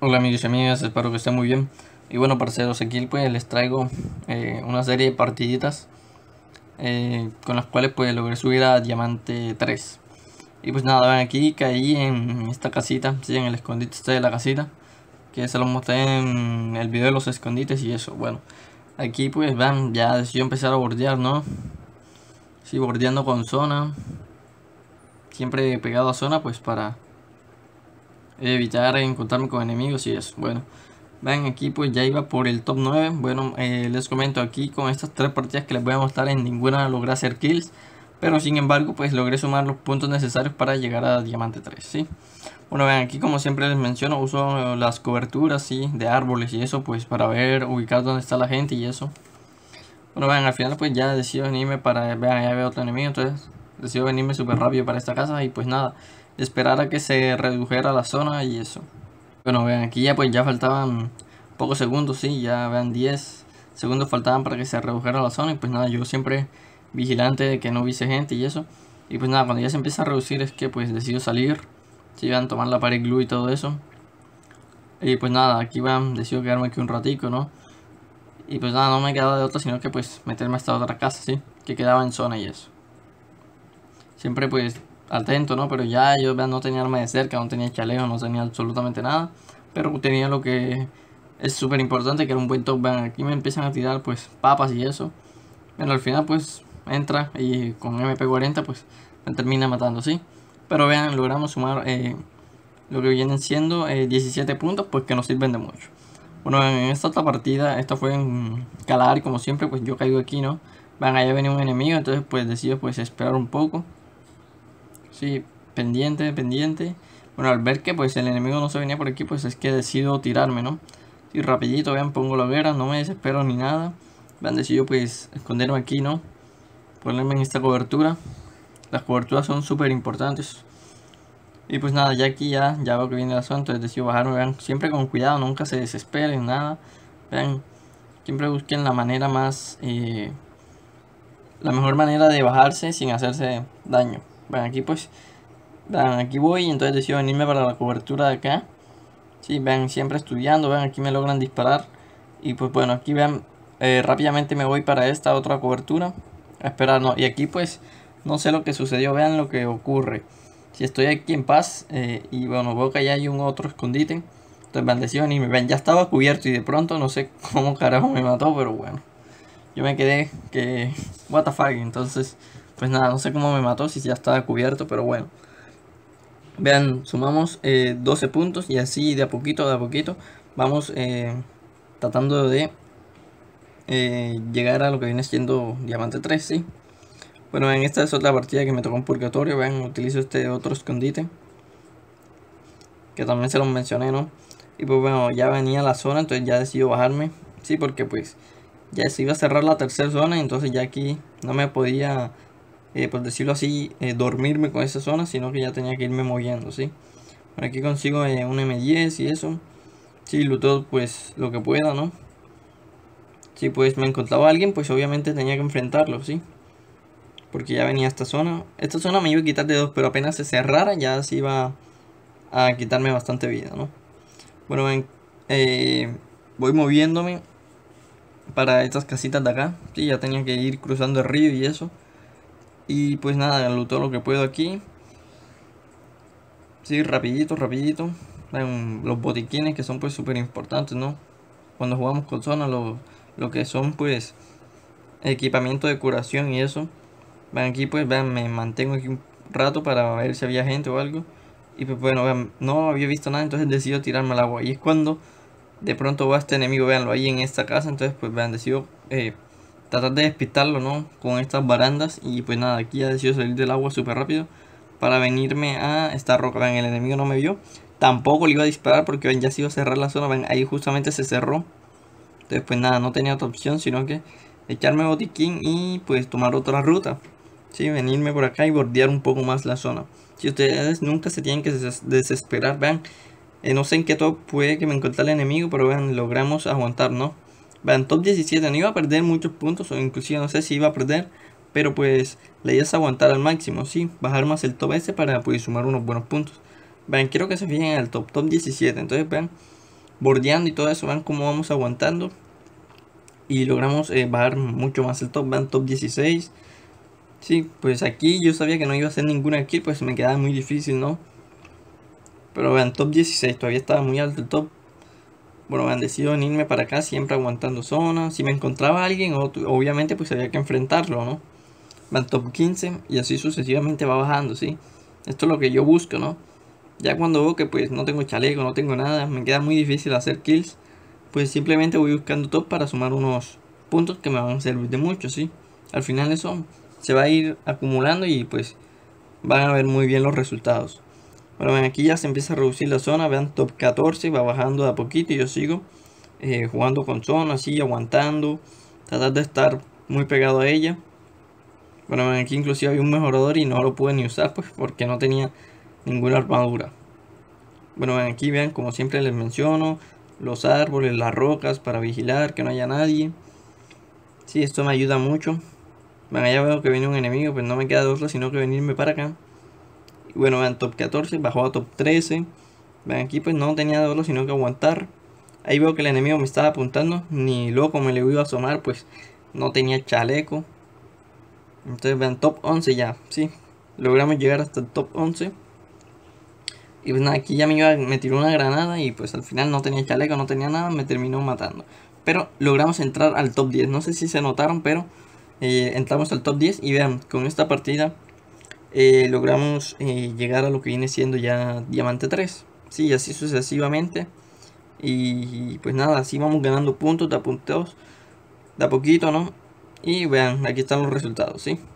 Hola amigos y amigas, espero que estén muy bien Y bueno parceros, aquí pues les traigo eh, una serie de partiditas eh, Con las cuales pues logré subir a Diamante 3 Y pues nada, ven aquí, caí en esta casita, sí, en el escondite este de la casita Que se lo mostré en el video de los escondites y eso, bueno Aquí pues van, ya decidí empezar a bordear, ¿no? si bordeando con zona. Siempre pegado a zona, pues para evitar encontrarme con enemigos y eso. Bueno, ven aquí pues ya iba por el top 9. Bueno, eh, les comento aquí con estas tres partidas que les voy a mostrar en ninguna logré hacer kills. Pero sin embargo pues logré sumar los puntos necesarios para llegar a Diamante 3, ¿sí? Bueno, ven aquí como siempre les menciono uso las coberturas, ¿sí? De árboles y eso pues para ver ubicar dónde está la gente y eso. Bueno, vean, al final pues ya decido venirme para... Vean, ya veo otro enemigo, entonces decido venirme súper rápido para esta casa y pues nada, esperar a que se redujera la zona y eso. Bueno, vean, aquí ya pues ya faltaban pocos segundos, sí, ya vean 10 segundos faltaban para que se redujera la zona y pues nada, yo siempre vigilante de que no hubiese gente y eso. Y pues nada, cuando ya se empieza a reducir es que pues decido salir, si iban a tomar la pared glue y todo eso. Y pues nada, aquí van, decido quedarme aquí un ratico, ¿no? Y pues nada, no me quedaba de otra sino que pues meterme a esta otra casa, ¿sí? Que quedaba en zona y eso. Siempre pues atento, ¿no? Pero ya yo no tenía arma de cerca, no tenía chaleo, no tenía absolutamente nada. Pero tenía lo que es súper importante, que era un buen top Aquí me empiezan a tirar pues papas y eso. Pero al final pues entra y con MP40 pues me termina matando, ¿sí? Pero vean, logramos sumar eh, lo que vienen siendo 17 eh, puntos pues que nos sirven de mucho. Bueno, en esta otra partida, esta fue en Calar, como siempre, pues yo caigo aquí, ¿no? Van allá venir un enemigo, entonces pues decido pues esperar un poco. Sí, pendiente, pendiente. Bueno, al ver que pues el enemigo no se venía por aquí, pues es que decido tirarme, ¿no? Y rapidito, vean, pongo la hoguera, no me desespero ni nada. Vean, decido pues esconderme aquí, ¿no? Ponerme en esta cobertura. Las coberturas son súper importantes. Y pues nada, ya aquí ya, ya veo que viene el asunto, Entonces decido bajarme, vean, siempre con cuidado, nunca se desesperen, nada. Vean, siempre busquen la manera más, eh, la mejor manera de bajarse sin hacerse daño. Vean, aquí pues, vean, aquí voy, entonces decido venirme para la cobertura de acá. Sí, vean, siempre estudiando, vean, aquí me logran disparar. Y pues bueno, aquí vean, eh, rápidamente me voy para esta otra cobertura. A esperar, no, y aquí pues, no sé lo que sucedió, vean lo que ocurre si estoy aquí en paz eh, y bueno, veo que allá hay un otro escondite, entonces han y me ven, ya estaba cubierto y de pronto no sé cómo carajo me mató, pero bueno, yo me quedé que, what entonces, pues nada, no sé cómo me mató si ya estaba cubierto, pero bueno. Vean, sumamos 12 eh, puntos y así de a poquito, de a poquito, vamos eh, tratando de llegar a lo que viene siendo Diamante 3, ¿sí? Bueno, en esta es otra partida que me tocó en purgatorio, vean, utilizo este otro escondite. Que también se los mencioné, ¿no? Y pues bueno, ya venía la zona, entonces ya decido bajarme. Sí, porque pues ya se iba a cerrar la tercera zona, entonces ya aquí no me podía, eh, por pues, decirlo así, eh, dormirme con esa zona, sino que ya tenía que irme moviendo, ¿sí? Bueno, aquí consigo eh, un M10 y eso. Sí, todo pues lo que pueda, ¿no? Si pues me encontraba a alguien, pues obviamente tenía que enfrentarlo, ¿sí? Porque ya venía esta zona. Esta zona me iba a quitar de dos, pero apenas se cerrara ya se iba a quitarme bastante vida, ¿no? Bueno, eh, voy moviéndome para estas casitas de acá. Sí, ya tenía que ir cruzando el río y eso. Y pues nada, todo lo que puedo aquí. Sí, rapidito, rapidito. Los botiquines que son pues súper importantes, ¿no? Cuando jugamos con zona, lo que son pues equipamiento de curación y eso aquí pues vean, me mantengo aquí un rato para ver si había gente o algo. Y pues bueno, vean, no había visto nada, entonces decido tirarme al agua. Y es cuando de pronto va este enemigo, veanlo ahí en esta casa. Entonces pues vean, decido eh, tratar de despistarlo, ¿no? Con estas barandas. Y pues nada, aquí ya decido salir del agua súper rápido para venirme a esta roca. Vean, el enemigo no me vio. Tampoco le iba a disparar porque ven, ya se iba a cerrar la zona. Ven, ahí justamente se cerró. Entonces pues nada, no tenía otra opción sino que echarme botiquín y pues tomar otra ruta. ¿sí? venirme por acá y bordear un poco más la zona. Si ustedes nunca se tienen que desesperar, vean, eh, no sé en qué top puede que me encuentre el enemigo, pero vean, logramos aguantar, ¿no? Vean, top 17, no iba a perder muchos puntos, o inclusive no sé si iba a perder, pero pues la idea es aguantar al máximo, ¿sí? Bajar más el top ese para poder pues, sumar unos buenos puntos. Vean, quiero que se fijen en el top, top 17, entonces vean, bordeando y todo eso, vean cómo vamos aguantando. Y logramos eh, bajar mucho más el top, van top 16, Sí, pues aquí yo sabía que no iba a hacer ninguna kill, pues me quedaba muy difícil, ¿no? Pero vean, top 16, todavía estaba muy alto el top. Bueno, han decidido irme para acá, siempre aguantando zona. Si me encontraba alguien, obviamente pues había que enfrentarlo, ¿no? Van top 15 y así sucesivamente va bajando, ¿sí? Esto es lo que yo busco, ¿no? Ya cuando veo que pues no tengo chaleco, no tengo nada, me queda muy difícil hacer kills. Pues simplemente voy buscando top para sumar unos puntos que me van a servir de mucho, ¿sí? Al final eso se va a ir acumulando y pues van a ver muy bien los resultados. Bueno, aquí ya se empieza a reducir la zona, vean top 14, va bajando de a poquito y yo sigo eh, jugando con zona, así aguantando, tratar de estar muy pegado a ella. Bueno, aquí inclusive hay un mejorador y no lo pude ni usar pues porque no tenía ninguna armadura. Bueno, aquí vean como siempre les menciono, los árboles, las rocas para vigilar que no haya nadie. Sí, esto me ayuda mucho. Venga, ya veo que viene un enemigo, pues no me queda de oro, sino que venirme para acá. Y bueno, vean, top 14, bajó a top 13. Vean, aquí pues no tenía de sino que aguantar. Ahí veo que el enemigo me estaba apuntando, ni loco me le iba a asomar, pues no tenía chaleco. Entonces vean, top 11 ya, sí. Logramos llegar hasta el top 11. Y pues nada, aquí ya me, iba, me tiró una granada y pues al final no tenía chaleco, no tenía nada, me terminó matando. Pero logramos entrar al top 10. No sé si se notaron, pero eh, entramos al top 10 y vean, con esta partida eh, logramos eh, llegar a lo que viene siendo ya diamante 3. Sí, así sucesivamente. Y pues nada, así vamos ganando puntos de a Da poquito, ¿no? Y vean, aquí están los resultados, ¿sí?